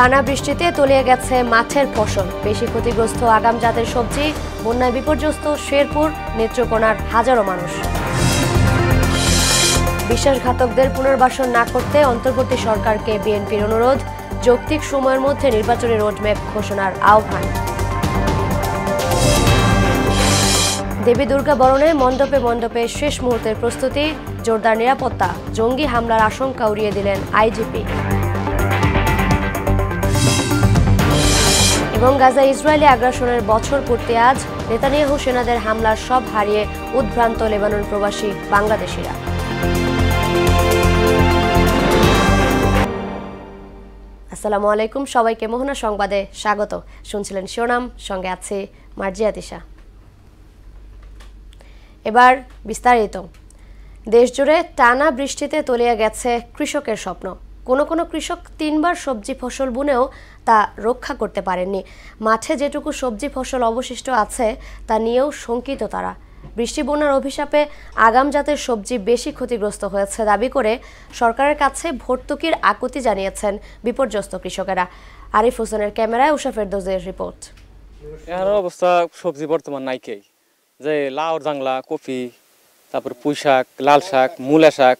টানা বৃষ্টিতে তলিয়ে গেছে মাঠের ফসল বেশি ক্ষতিগ্রস্ত আগাম জাতের সবজি বন্যায় বিপর্যস্ত শেরপুর নেত্রকোনার হাজারো মানুষ বিশ্বাসঘাতকদের পুনর্বাসন না করতে অন্তর্বর্তী সরকারকে বিএনপির অনুরোধ যৌক্তিক সময়ের মধ্যে নির্বাচনী রোডম্যাপ ঘোষণার আহ্বান দেবী দুর্গা বরণে মণ্ডপে মণ্ডপে শেষ মুহূর্তের প্রস্তুতি জোরদার নিরাপত্তা জঙ্গি হামলার আশঙ্কা উড়িয়ে দিলেন আইজিপি এবং গাজা ইসরায়েলি আগ্রাসনের বছর পূর্তি আজ নেতানিয়াহু সেনাদের হামলার সব হারিয়ে উদ্ভ্রান্ত লেবানন প্রবাসী বাংলাদেশিরা আসসালামু আলাইকুম সবাইকে মোহনা সংবাদে স্বাগত শুনছিলেন শিরোনাম সঙ্গে আছে মার্জিয়া দিশা এবার বিস্তারিত দেশজুড়ে টানা বৃষ্টিতে তলিয়ে গেছে কৃষকের স্বপ্ন কোনো কোনো কৃষক তিনবার সবজি ফসল বুনেও তা রক্ষা করতে পারেননি মাঠে যেটুকু সবজি ফসল অবশিষ্ট আছে তা নিয়েও শঙ্কিত তারা বৃষ্টি বন্যার অভিশাপে আগাম জাতের সবজি বেশি ক্ষতিগ্রস্ত হয়েছে দাবি করে সরকারের কাছে ভর্তুকির আকুতি জানিয়েছেন বিপর্যস্ত কৃষকেরা আরিফ হোসেনের ক্যামেরায় উষা ফেরদোজের রিপোর্ট এর অবস্থা সবজি বর্তমান নাইকেই যে লাউর জাংলা কপি তারপর পুঁই শাক লাল শাক মূলা শাক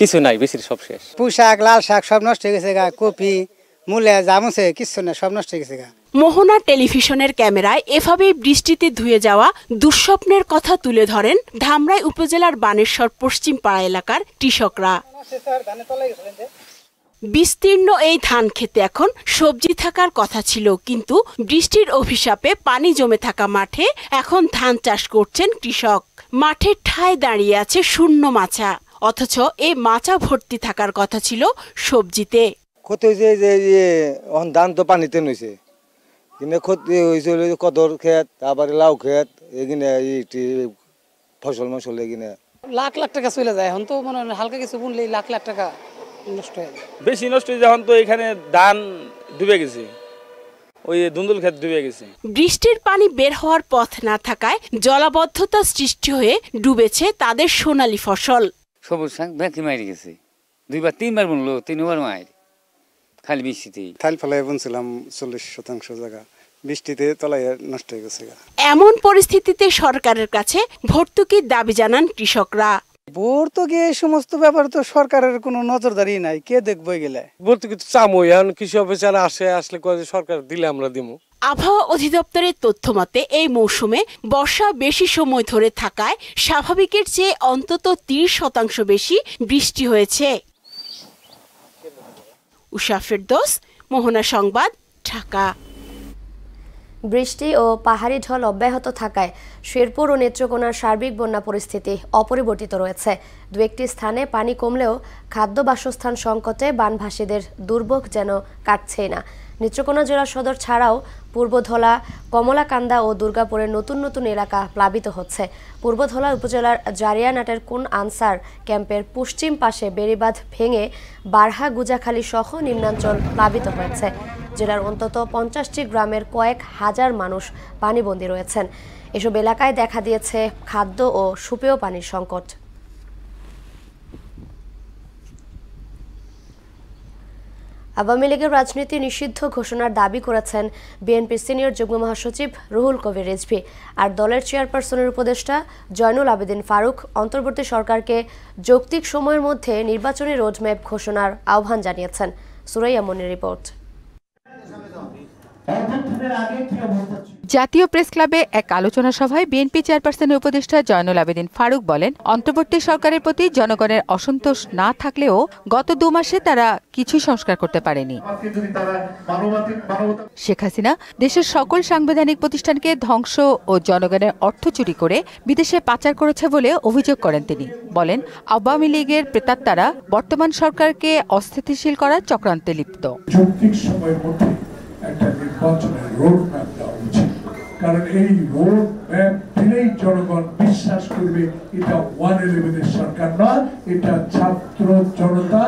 কিছু নাই বেশি সব শেষ পুঁশাক লাল শাক সব নষ্ট হয়ে গেছে গা কপি মূলে জামুছে কিছু না সব নষ্ট হয়ে গেছে গা মোহনা টেলিভিশনের ক্যামেরায় এভাবেই বৃষ্টিতে ধুয়ে যাওয়া দুঃস্বপ্নের কথা তুলে ধরেন ধামরাই উপজেলার বানেশ্বর পশ্চিম পাড়া এলাকার কৃষকরা বিস্তীর্ণ এই ধান খেতে এখন সবজি থাকার কথা ছিল কিন্তু বৃষ্টির অভিশাপে পানি জমে থাকা মাঠে এখন ধান চাষ করছেন কৃষক মাঠের ঠায় দাঁড়িয়ে আছে শূন্য মাছা অথচ এই মাচা ভর্তি থাকার কথা ছিল সবজিতে ক্ষতি হয়েছে যে ইয়ে ধান তো পানিতে নইছে কিন্তু ক্ষতি হয়েছে কদর ক্ষেত তারপরে লাউ ক্ষেত এগিনে ফসল মসল এগিনে লাখ লাখ টাকা চলে যায় এখন তো মনে হয় হালকা কিছু বুনলে লাখ লাখ টাকা নষ্ট হয়ে যায় বেশি নষ্ট হয়ে যখন তো এখানে ধান ডুবে গেছে ওই ধুন্দুল ক্ষেত ডুবে গেছে বৃষ্টির পানি বের হওয়ার পথ না থাকায় জলাবদ্ধতা সৃষ্টি হয়ে ডুবেছে তাদের সোনালী ফসল সবুজ শাক ব্যাঁকি মারি গেছে দুইবার তিনবার বললো তিনবার মায়ের খালি বৃষ্টিতেই খালি ফেলায় বুনছিলাম চল্লিশ শতাংশ জায়গা বৃষ্টিতে তলায় নষ্ট হয়ে গেছে এমন পরিস্থিতিতে সরকারের কাছে ভর্তুকির দাবি জানান কৃষকরা ভর্তুকি এই সমস্ত ব্যাপারে তো সরকারের কোনো নজরদারি নাই কে দেখবো গেলে ভর্তুকি তো চামো এখন কৃষি অফিসার আসে আসলে কয়ে সরকার দিলে আমরা দিমু আবহাওয়া অধিদপ্তরের তথ্য মতে এই মৌসুমে বর্ষা বেশি সময় ধরে থাকায় স্বাভাবিকের চেয়ে অন্তত তিরিশ শতাংশ বেশি বৃষ্টি হয়েছে মোহনা সংবাদ ঢাকা বৃষ্টি ও পাহাড়ি ঢল অব্যাহত থাকায় শেরপুর ও নেত্রকোনার সার্বিক বন্যা পরিস্থিতি অপরিবর্তিত রয়েছে দু একটি স্থানে পানি কমলেও খাদ্য বাসস্থান সংকটে বানভাসীদের দুর্ভোগ যেন কাটছেই না নেত্রকোনা জেলা সদর ছাড়াও পূর্বধলা কমলাকান্দা ও দুর্গাপুরের নতুন নতুন এলাকা প্লাবিত হচ্ছে পূর্বধলা উপজেলার জারিয়ানাটের কোন আনসার ক্যাম্পের পশ্চিম পাশে বেড়িবাঁধ ভেঙে বারহা গুজাখালী সহ নিম্নাঞ্চল প্লাবিত হয়েছে জেলার অন্তত পঞ্চাশটি গ্রামের কয়েক হাজার মানুষ পানিবন্দী রয়েছেন এসব এলাকায় দেখা দিয়েছে খাদ্য ও সুপেয় পানির সংকট আওয়ামী লীগের রাজনীতি নিষিদ্ধ ঘোষণার দাবি করেছেন বিএনপি সিনিয়র যুগ্ম মহাসচিব রুহুল কবির রেজভি আর দলের চেয়ারপারসনের উপদেষ্টা জয়নুল আবেদিন ফারুক অন্তর্বর্তী সরকারকে যৌক্তিক সময়ের মধ্যে নির্বাচনী রোডম্যাপ ঘোষণার আহ্বান জানিয়েছেন সুরাইয়া মনির রিপোর্ট জাতীয় প্রেস ক্লাবে এক আলোচনা সভায় বিএনপি চেয়ারপারসনের উপদেষ্টা জয়নুল আবেদিন ফারুক বলেন অন্তর্বর্তী সরকারের প্রতি জনগণের অসন্তোষ না থাকলেও গত দু মাসে তারা কিছু সংস্কার করতে পারেনি শেখ হাসিনা দেশের সকল সাংবিধানিক প্রতিষ্ঠানকে ধ্বংস ও জনগণের অর্থ চুরি করে বিদেশে পাচার করেছে বলে অভিযোগ করেন তিনি বলেন আওয়ামী লীগের প্রেতাত্মারা বর্তমান সরকারকে অস্থিতিশীল করার চক্রান্তে লিপ্ত একটা নির্বাচনের রোড ম্যাপ দেওয়া উচিত কারণ এই রোড ম্যাপ দিলেই জনগণ বিশ্বাস করবে এটা ওয়ান ইলেভেনের সরকার নয় এটা ছাত্র জনতা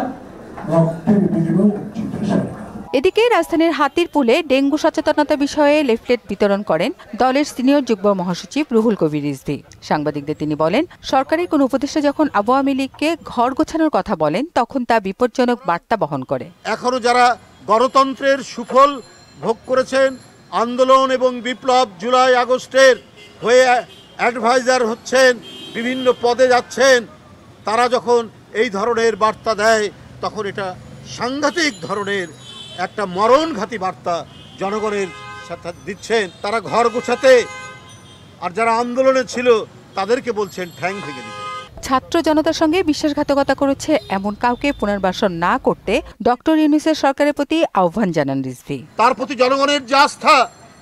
রক্তের বিনিময় উচিত সরকার এদিকে রাজধানীর হাতির পুলে ডেঙ্গু সচেতনতা বিষয়ে লেফলেট বিতরণ করেন দলের সিনিয়র যুগ্ম মহাসচিব রুহুল কবির রিজদি সাংবাদিকদের তিনি বলেন সরকারি কোন উপদেষ্টা যখন আওয়ামী লীগকে ঘর গোছানোর কথা বলেন তখন তা বিপজ্জনক বার্তা বহন করে এখনো যারা গণতন্ত্রের সুফল ভোগ করেছেন আন্দোলন এবং বিপ্লব জুলাই আগস্টের হয়ে অ্যাডভাইজার হচ্ছেন বিভিন্ন পদে যাচ্ছেন তারা যখন এই ধরনের বার্তা দেয় তখন এটা সাংঘাতিক ধরনের একটা মরণঘাতী বার্তা জনগণের সাথে দিচ্ছেন তারা ঘর গোছাতে আর যারা আন্দোলনে ছিল তাদেরকে বলছেন ঠ্যাং ভেঙে দিতে ছাত্র জনতার সঙ্গে বিশ্বাসঘাতকতা করেছে এমন কাউকে পুনর্বাসন না করতে ডক্টর ইউনিসের সরকারের প্রতি আহ্বান জানান রিজভি তার প্রতি জনগণের যে আস্থা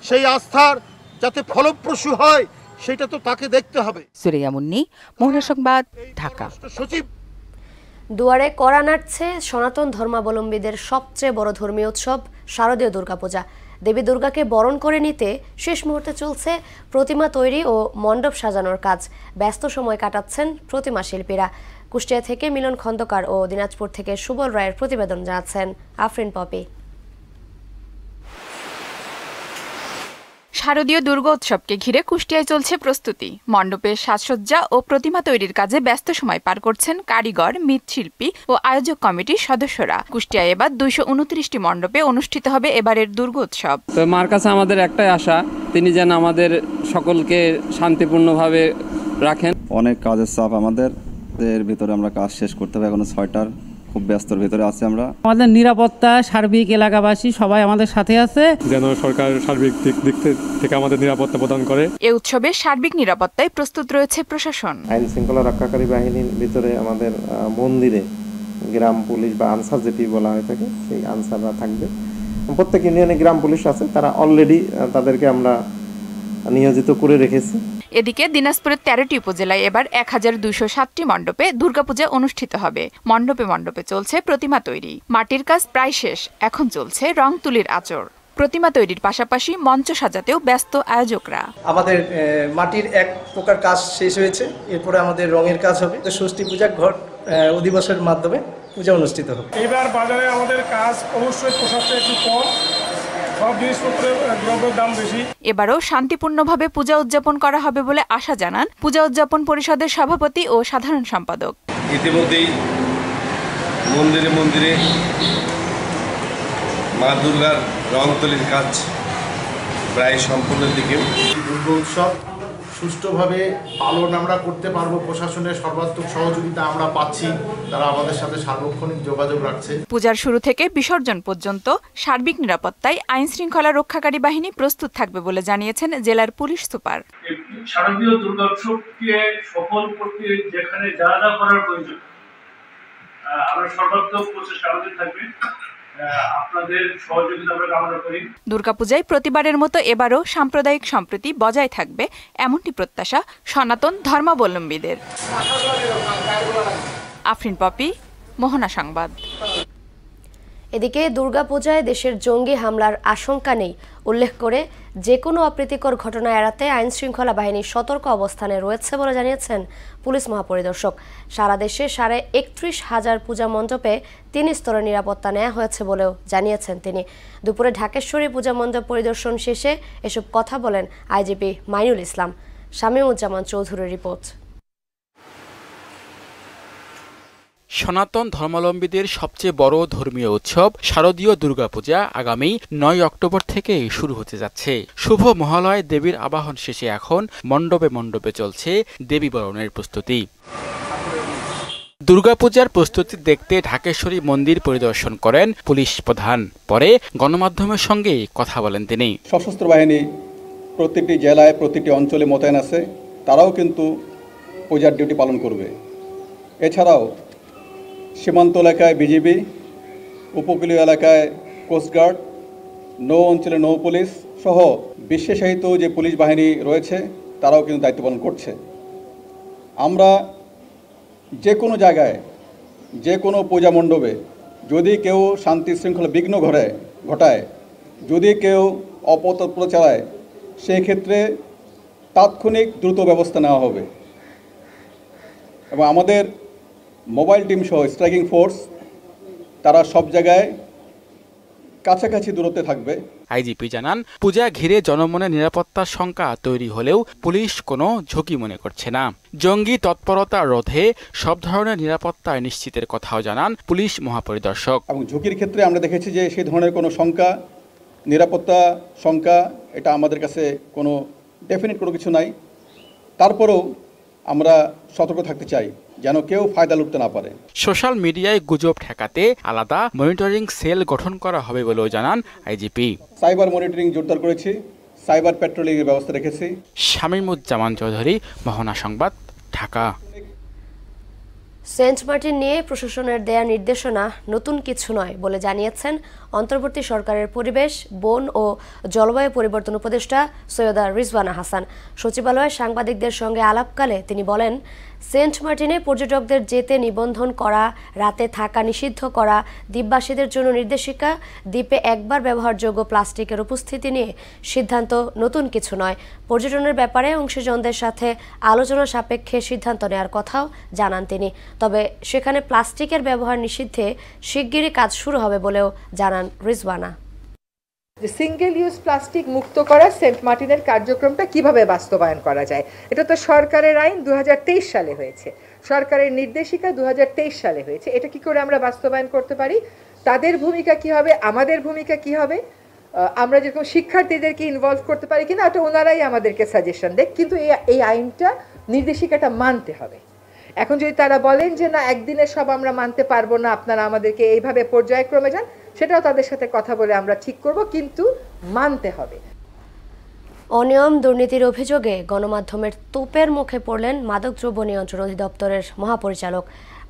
সেই আস্থার যাতে ফলপ্রসূ হয় সেটা তো তাকে দেখতে হবে সুরিয়া মুন্নি মহিলা সংবাদ ঢাকা সচিব দুয়ারে করা নাড়ছে সনাতন ধর্মাবলম্বীদের সবচেয়ে বড় ধর্মীয় উৎসব শারদীয় দুর্গাপূজা দেবী দুর্গাকে বরণ করে নিতে শেষ মুহূর্তে চলছে প্রতিমা তৈরি ও মণ্ডপ সাজানোর কাজ ব্যস্ত সময় কাটাচ্ছেন প্রতিমা শিল্পীরা কুষ্টিয়া থেকে মিলন খন্দকার ও দিনাজপুর থেকে সুবল রায়ের প্রতিবেদন জানাচ্ছেন আফরিন পপি শারদীয় দুর্গোৎসবকে ঘিরে কুষ্টিয়ায় চলছে প্রস্তুতি মণ্ডপের সাজসজ্জা ও প্রতিমা তৈরির কাজে ব্যস্ত সময় পার করছেন কারিগর মৃৎশিল্পী ও আয়োজক কমিটির সদস্যরা কুষ্টিয়ায় এবার দুইশো উনত্রিশটি মণ্ডপে অনুষ্ঠিত হবে এবারের দুর্গোৎসব তো মার কাছে আমাদের একটাই আশা তিনি যেন আমাদের সকলকে শান্তিপূর্ণভাবে রাখেন অনেক কাজের চাপ আমাদের এর ভিতরে আমরা কাজ শেষ করতে হবে এখনো ছয়টার খুব ব্যস্তর ভেতরে আছি আমরা আমাদের নিরাপত্তা সার্বিক এলাকাবাসী সবাই আমাদের সাথে আছে যেন সরকার সার্বিক দিক দিক থেকে আমাদের নিরাপত্তা প্রদান করে এই উৎসবে সার্বিক নিরাপত্তায় প্রস্তুত রয়েছে প্রশাসন আইন শৃঙ্খলা রক্ষাকারী বাহিনীর ভিতরে আমাদের মন্দিরে গ্রাম পুলিশ বা আনসার যেটি বলা হয়ে থাকে সেই আনসাররা থাকবে প্রত্যেক ইউনিয়নে গ্রাম পুলিশ আছে তারা অলরেডি তাদেরকে আমরা নিয়োজিত করে রেখেছি এদিকে দিনাজপুরের তেরোটি উপজেলায় এবার এক হাজার দুইশো সাতটি মণ্ডপে দুর্গাপূজা অনুষ্ঠিত হবে মণ্ডপে মণ্ডপে চলছে প্রতিমা তৈরি মাটির কাজ প্রায় শেষ এখন চলছে রং তুলির আচর প্রতিমা তৈরির পাশাপাশি মঞ্চ সাজাতেও ব্যস্ত আয়োজকরা আমাদের মাটির এক প্রকার কাজ শেষ হয়েছে এরপরে আমাদের রঙের কাজ হবে তো ষষ্ঠী পূজা ঘট অধিবাসের মাধ্যমে পূজা অনুষ্ঠিত হবে এবার বাজারে আমাদের কাজ অবশ্যই পোশাকটা একটু কম এবারও শান্তিপূর্ণভাবে পূজা উদযাপন করা হবে বলে আশা জানান পূজা উদযাপন পরিষদের সভাপতি ও সাধারণ সম্পাদক ইতিমধ্যেই মন্দিরে মন্দিরে মা দুর্গার রংতলির কাজ প্রায় সম্পূর্ণ দিকেও দুর্গোৎসব সুষ্ঠুভাবে পালন আমরা করতে পারবো প্রশাসনের সর্বাত্মক সহযোগিতা আমরা পাচ্ছি তারা আমাদের সাথে সার্বক্ষণিক যোগাযোগ রাখছে পূজার শুরু থেকে বিসর্জন পর্যন্ত সার্বিক নিরাপত্তায় আইন শৃঙ্খলা রক্ষাকারী বাহিনী প্রস্তুত থাকবে বলে জানিয়েছেন জেলার পুলিশ সুপার শারদীয় দুর্গোৎসবকে সফল করতে যেখানে যা যা করার প্রয়োজন আমরা সর্বাত্মক প্রচেষ্টা আমাদের থাকবে দুর্গাপূজায় প্রতিবারের মতো এবারও সাম্প্রদায়িক সম্প্রীতি বজায় থাকবে এমনটি প্রত্যাশা সনাতন ধর্মাবলম্বীদের আফরিন পপি মোহনা সংবাদ এদিকে দুর্গাপূজায় দেশের জঙ্গি হামলার আশঙ্কা নেই উল্লেখ করে যে কোনো অপ্রীতিকর ঘটনা এড়াতে আইন শৃঙ্খলা বাহিনী সতর্ক অবস্থানে রয়েছে বলে জানিয়েছেন পুলিশ মহাপরিদর্শক সারা দেশে সাড়ে একত্রিশ হাজার পূজা মণ্ডপে তিন স্তরের নিরাপত্তা নেওয়া হয়েছে বলেও জানিয়েছেন তিনি দুপুরে ঢাকেশ্বরী পূজা মণ্ডপ পরিদর্শন শেষে এসব কথা বলেন আইজিপি মাইনুল ইসলাম শামীমুজ্জামান চৌধুরীর রিপোর্ট সনাতন ধর্মাবলম্বীদের সবচেয়ে বড় ধর্মীয় উৎসব শারদীয় দুর্গাপূজা আগামী নয় অক্টোবর থেকে শুরু হতে যাচ্ছে শুভ মহালয় দেবীর আবাহন শেষে এখন মণ্ডপে মণ্ডপে চলছে দেবী বরণের প্রস্তুতি দুর্গাপূজার প্রস্তুতি দেখতে ঢাকেশ্বরী মন্দির পরিদর্শন করেন পুলিশ প্রধান পরে গণমাধ্যমের সঙ্গে কথা বলেন তিনি সশস্ত্র বাহিনী প্রত্যেকটি জেলায় প্রতিটি অঞ্চলে মোতায়েন আছে তারাও কিন্তু পূজার ডিউটি পালন করবে এছাড়াও সীমান্ত এলাকায় বিজিবি উপকূলীয় এলাকায় কোস্টগার্ড নৌ অঞ্চলে নৌ পুলিশ সহ বিশেষায়িত যে পুলিশ বাহিনী রয়েছে তারাও কিন্তু দায়িত্ব পালন করছে আমরা যে কোনো জায়গায় যে কোনো পূজা মণ্ডপে যদি কেউ শান্তি শৃঙ্খলা বিঘ্ন ঘরে ঘটায় যদি কেউ অপতৎপর চালায় সেই ক্ষেত্রে তাৎক্ষণিক দ্রুত ব্যবস্থা নেওয়া হবে এবং আমাদের মোবাইল টিম সহ স্ট্রাইকিং ফোর্স তারা সব জায়গায় কাছাকাছি দূরত্বে থাকবে আইজিপি জানান পূজা ঘিরে জনমনে নিরাপত্তার শঙ্কা তৈরি হলেও পুলিশ কোনো ঝুঁকি মনে করছে না জঙ্গি তৎপরতা রোধে সব ধরনের নিরাপত্তা নিশ্চিতের কথাও জানান পুলিশ মহাপরিদর্শক এবং ঝুঁকির ক্ষেত্রে আমরা দেখেছি যে সেই ধরনের কোনো শঙ্কা নিরাপত্তা শঙ্কা এটা আমাদের কাছে কোনো ডেফিনেট কোনো কিছু নাই তারপরেও আমরা সতর্ক থাকতে চাই যেন কেউ ফায়দা লুটতে না পারে সোশ্যাল মিডিয়ায় গুজব ঠেকাতে আলাদা মনিটরিং সেল গঠন করা হবে বলেও জানান আইজিপি সাইবার মনিটরিং জোরদার করেছি সাইবার পেট্রোলিংয়ের ব্যবস্থা রেখেছি শামীমুজ্জামান চৌধুরী মহানা সংবাদ ঢাকা সেন্ট মার্টিন নিয়ে প্রশাসনের দেয়া নির্দেশনা নতুন কিছু নয় বলে জানিয়েছেন অন্তর্বর্তী সরকারের পরিবেশ বন ও জলবায়ু পরিবর্তন উপদেষ্টা সৈয়দা রিজওয়ানা হাসান সচিবালয়ে সাংবাদিকদের সঙ্গে আলাপকালে তিনি বলেন সেন্ট মার্টিনে পর্যটকদের যেতে নিবন্ধন করা রাতে থাকা নিষিদ্ধ করা দ্বীপবাসীদের জন্য নির্দেশিকা দ্বীপে একবার ব্যবহারযোগ্য প্লাস্টিকের উপস্থিতি নিয়ে সিদ্ধান্ত নতুন কিছু নয় পর্যটনের ব্যাপারে অংশীজনদের সাথে আলোচনা সাপেক্ষে সিদ্ধান্ত নেওয়ার কথাও জানান তিনি তবে সেখানে প্লাস্টিকের ব্যবহার নিষিদ্ধে শিগগিরই কাজ শুরু হবে বলেও জানান রিজওয়ানা যে সিঙ্গেল ইউজ প্লাস্টিক মুক্ত করা সেন্ট মার্টিনের কার্যক্রমটা কিভাবে বাস্তবায়ন করা যায় এটা তো সরকারের আইন দু সালে হয়েছে সরকারের নির্দেশিকা দু সালে হয়েছে এটা কি করে আমরা বাস্তবায়ন করতে পারি তাদের ভূমিকা কি হবে আমাদের ভূমিকা কি হবে আমরা যেরকম শিক্ষার্থীদেরকে ইনভলভ করতে পারি কিনা এটা ওনারাই আমাদেরকে সাজেশন দেয় কিন্তু এই আইনটা নির্দেশিকাটা মানতে হবে এখন যদি তারা বলেন যে না একদিনে সব আমরা মানতে পারবো না আপনারা আমাদেরকে এইভাবে পর্যায়ক্রমে যান সেটাও তাদের সাথে কথা বলে আমরা ঠিক করব কিন্তু মানতে হবে অনিয়ম দুর্নীতির অভিযোগে গণমাধ্যমের তোপের মুখে পড়লেন মাদকদ্রব্য নিয়ন্ত্রণ অধিদপ্তরের মহাপরিচালক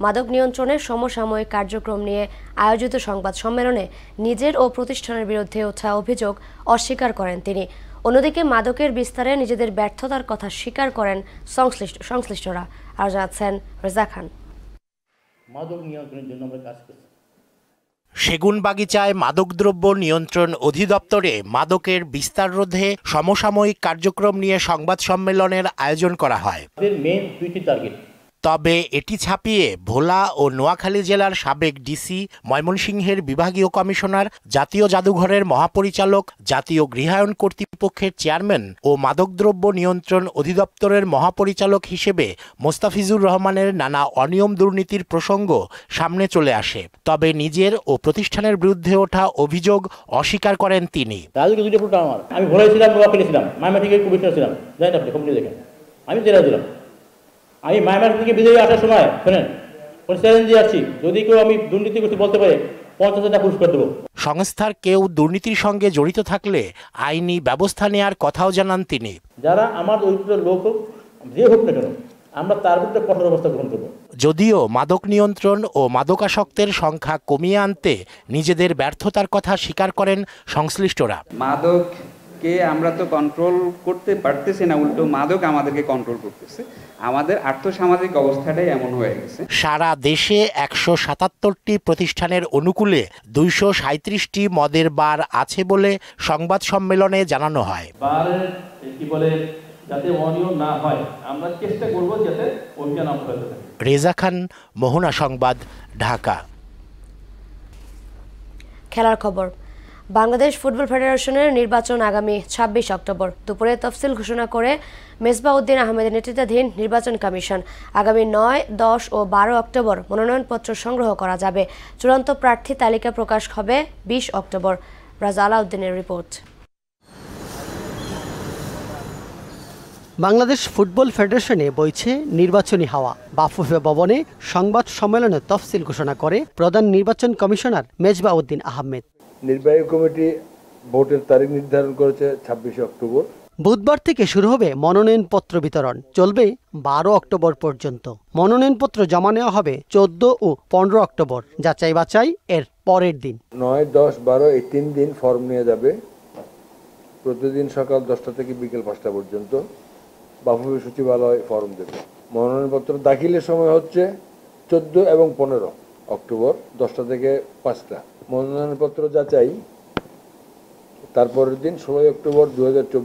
মাদক নিয়ন্ত্রণের সমসাময়িক কার্যক্রম নিয়ে আয়োজিত সংবাদ সম্মেলনে নিজের ও প্রতিষ্ঠানের বিরুদ্ধে ওঠা অভিযোগ অস্বীকার করেন তিনি অন্যদিকে মাদকের বিস্তারে নিজেদের ব্যর্থতার কথা স্বীকার করেন সংশ্লিষ্ট সংশ্লিষ্টরা আর যাচ্ছেন রেজা খান মাদক নিয়ন্ত্রণের মাদকদ্রব্য নিয়ন্ত্রণ অধিদপ্তরে মাদকের বিস্তার রোধে সমসাময়িক কার্যক্রম নিয়ে সংবাদ সম্মেলনের আয়োজন করা হয় তবে এটি ছাপিয়ে ভোলা ও নোয়াখালী জেলার সাবেক ডিসি ময়মনসিংহের বিভাগীয় কমিশনার জাতীয় জাদুঘরের মহাপরিচালক জাতীয় গৃহায়ণ কর্তৃপক্ষের চেয়ারম্যান ও মাদকদ্রব্য নিয়ন্ত্রণ অধিদপ্তরের মহাপরিচালক হিসেবে মোস্তাফিজুর রহমানের নানা অনিয়ম দুর্নীতির প্রসঙ্গ সামনে চলে আসে তবে নিজের ও প্রতিষ্ঠানের বিরুদ্ধে ওঠা অভিযোগ অস্বীকার করেন তিনি আমি ভোলাই ছিলাম ছিলাম আমি জেলা দিলাম আমি মায়ামার থেকে বিজয়ী আসার সময় শোনেন চ্যালেঞ্জ দিয়ে আসছি যদি কেউ আমি দুর্নীতি করতে বলতে পারে সংস্থার কেউ দুর্নীতির সঙ্গে জড়িত থাকলে আইনি ব্যবস্থা নেওয়ার কথাও জানান তিনি যারা আমার লোক হোক যে হোক না কেন আমরা তার বিরুদ্ধে কঠোর অবস্থা গ্রহণ করব যদিও মাদক নিয়ন্ত্রণ ও মাদকাসক্তের সংখ্যা কমিয়ে আনতে নিজেদের ব্যর্থতার কথা স্বীকার করেন সংশ্লিষ্টরা মাদক কে আমরা তো কন্ট্রোল করতে পারতেছি না উল্টো মাদক আমাদেরকে কন্ট্রোল করতেছে আমাদের আর্থসামাজিক অবস্থাটাই এমন হয়ে গেছে সারা দেশে একশো সাতাত্তরটি প্রতিষ্ঠানের অনুকূলে দুইশো সাঁত্রিশটি মদের বার আছে বলে সংবাদ সম্মেলনে জানানো হয় বার কি বলে যাতে অনিয়ম না হয় আমরা চেষ্টা করব যাতে অভিযান রেজা খান মোহনা সংবাদ ঢাকা খেলার খবর বাংলাদেশ ফুটবল ফেডারেশনের নির্বাচন আগামী ছাব্বিশ অক্টোবর দুপুরে তফসিল ঘোষণা করে মেজবাউদ্দিন আহমেদের নেতৃত্বাধীন নির্বাচন কমিশন আগামী নয় দশ ও বারো অক্টোবর মনোনয়নপত্র সংগ্রহ করা যাবে চূড়ান্ত প্রার্থী তালিকা প্রকাশ হবে বিশ অক্টোবর রাজা আলাউদ্দিনের রিপোর্ট বাংলাদেশ ফুটবল ফেডারেশনে বইছে নির্বাচনী হাওয়া বাফুফে ভবনে সংবাদ সম্মেলনে তফসিল ঘোষণা করে প্রধান নির্বাচন কমিশনার মেজবা উদ্দিন আহমেদ নির্বাহী কমিটি ভোটের তারিখ নির্ধারণ করেছে ছাব্বিশে অক্টোবর বুধবার থেকে শুরু হবে মনোনয়নপত্র বিতরণ চলবে বারো অক্টোবর পর্যন্ত মনোনয়নপত্র জমা নেওয়া হবে চোদ্দ ও পনেরো অক্টোবর যাচাই বাছাই এর পরের দিন নয় দশ বারো এই তিন দিন ফর্ম নিয়ে যাবে প্রতিদিন সকাল দশটা থেকে বিকেল পাঁচটা পর্যন্ত বাফুবি সচিবালয় ফর্ম দেবে মনোনয়নপত্র দাখিলের সময় হচ্ছে চোদ্দ এবং পনেরো অক্টোবর দশটা থেকে পাঁচটা মনোনয়নপত্র যাচাই তারপরের দিন ষোলোই অক্টোবর দু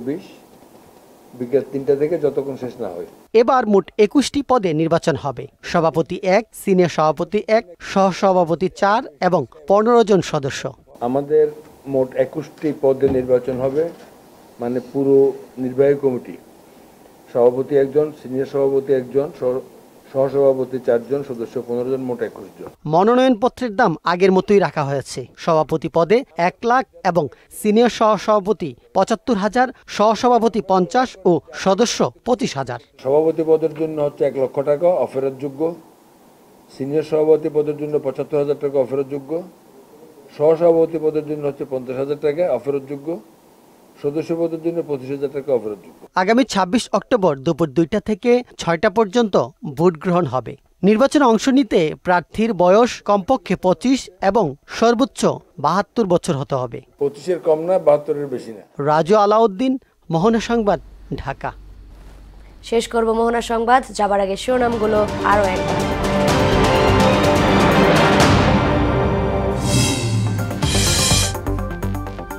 বিকেল তিনটা থেকে যতক্ষণ শেষ না হয় এবার মোট একুশটি পদে নির্বাচন হবে সভাপতি এক সিনিয়র সভাপতি এক সহ সভাপতি চার এবং পনেরো জন সদস্য আমাদের মোট একুশটি পদে নির্বাচন হবে মানে পুরো নির্বাহী কমিটি সভাপতি একজন সিনিয়র সভাপতি একজন সহসভাপতি চারজন সদস্য পনেরো জন মোট একুশ জন মনোনয়নপত্রের দাম আগের মতোই রাখা হয়েছে সভাপতি পদে এক লাখ এবং সিনিয়র সহসভাপতি পঁচাত্তর হাজার সহসভাপতি পঞ্চাশ ও সদস্য পঁচিশ হাজার সভাপতি পদের জন্য হচ্ছে এক লক্ষ টাকা অফেরতযোগ্য সিনিয়র সভাপতি পদের জন্য পঁচাত্তর হাজার টাকা অফেরতযোগ্য সহসভাপতি পদের জন্য হচ্ছে পঞ্চাশ হাজার টাকা অফেরতযোগ্য সদস্যপদের জন্য পঁচিশ হাজার টাকা অফারযোগ্য আগামী ছাব্বিশ অক্টোবর দুপুর দুইটা থেকে ছয়টা পর্যন্ত ভোট গ্রহণ হবে নির্বাচনে অংশ নিতে প্রার্থীর বয়স কমপক্ষে পঁচিশ এবং সর্বোচ্চ বাহাত্তর বছর হতে হবে পঁচিশের কম না বাহাত্তরের বেশি না রাজু আলাউদ্দিন মোহনা সংবাদ ঢাকা শেষ করব মোহনা সংবাদ যাবার আগে শিরোনামগুলো আরও একবার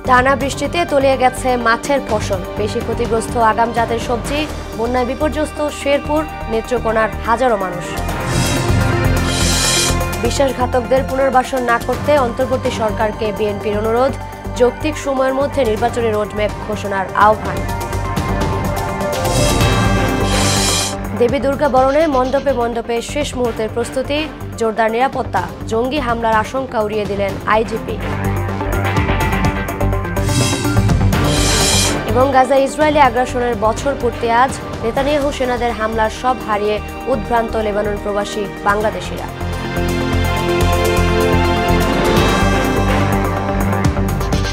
টানা বৃষ্টিতে তলিয়ে গেছে মাছের ফসল বেশি ক্ষতিগ্রস্ত আগাম জাতের সবজি বন্যায় বিপর্যস্ত শেরপুর নেত্রকোনার হাজারো মানুষ বিশ্বাসঘাতকদের পুনর্বাসন না করতে অন্তর্বর্তী সরকারকে বিএনপির অনুরোধ যৌক্তিক সময়ের মধ্যে নির্বাচনী রোডম্যাপ ঘোষণার আহ্বান দেবী দুর্গা বরণে মণ্ডপে মণ্ডপে শেষ মুহূর্তের প্রস্তুতি জোরদার নিরাপত্তা জঙ্গি হামলার আশঙ্কা উড়িয়ে দিলেন আইজিপি এবং গাজা ইসরায়েলি আগ্রাসনের বছর পূর্তে আজ নেতানিয়াহু সেনাদের হামলার সব হারিয়ে উদ্ভ্রান্ত লেবানন প্রবাসী বাংলাদেশিরা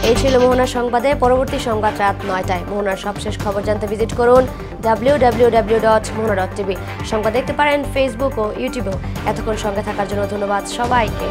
এই ছিল মোহনার সংবাদে পরবর্তী সংবাদ রাত নয়টায় মোহনার সবশেষ খবর জানতে ভিজিট করুন W W W dot Mohona dot TV সংবাদ দেখতে পারেন ফেসবুক ও ইউটিউবেও এতক্ষণ সঙ্গে থাকার জন্য ধন্যবাদ সবাইকে